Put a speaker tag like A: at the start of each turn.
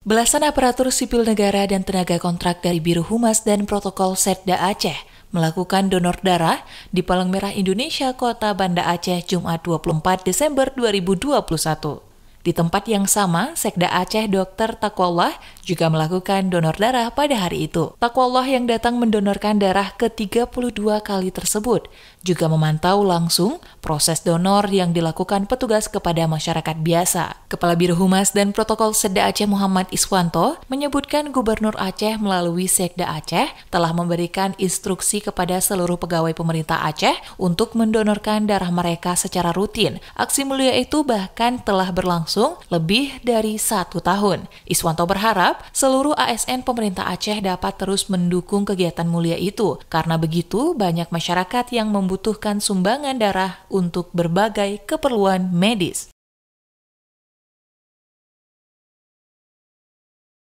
A: Belasan aparatur sipil negara dan tenaga kontrak dari Biru Humas dan Protokol Setda Aceh melakukan donor darah di Palang Merah Indonesia Kota Banda Aceh Jumat 24 Desember 2021. Di tempat yang sama, Sekda Aceh Dr. Takwallah juga melakukan donor darah pada hari itu. Takwallah yang datang mendonorkan darah ke 32 kali tersebut juga memantau langsung proses donor yang dilakukan petugas kepada masyarakat biasa. Kepala Biro Humas dan Protokol Sekda Aceh Muhammad Iswanto menyebutkan Gubernur Aceh melalui Sekda Aceh telah memberikan instruksi kepada seluruh pegawai pemerintah Aceh untuk mendonorkan darah mereka secara rutin. Aksi mulia itu bahkan telah berlangsung berlangsung lebih dari satu tahun. Iswanto berharap seluruh ASN pemerintah Aceh dapat terus mendukung kegiatan mulia itu, karena begitu banyak masyarakat yang membutuhkan sumbangan darah untuk berbagai
B: keperluan medis.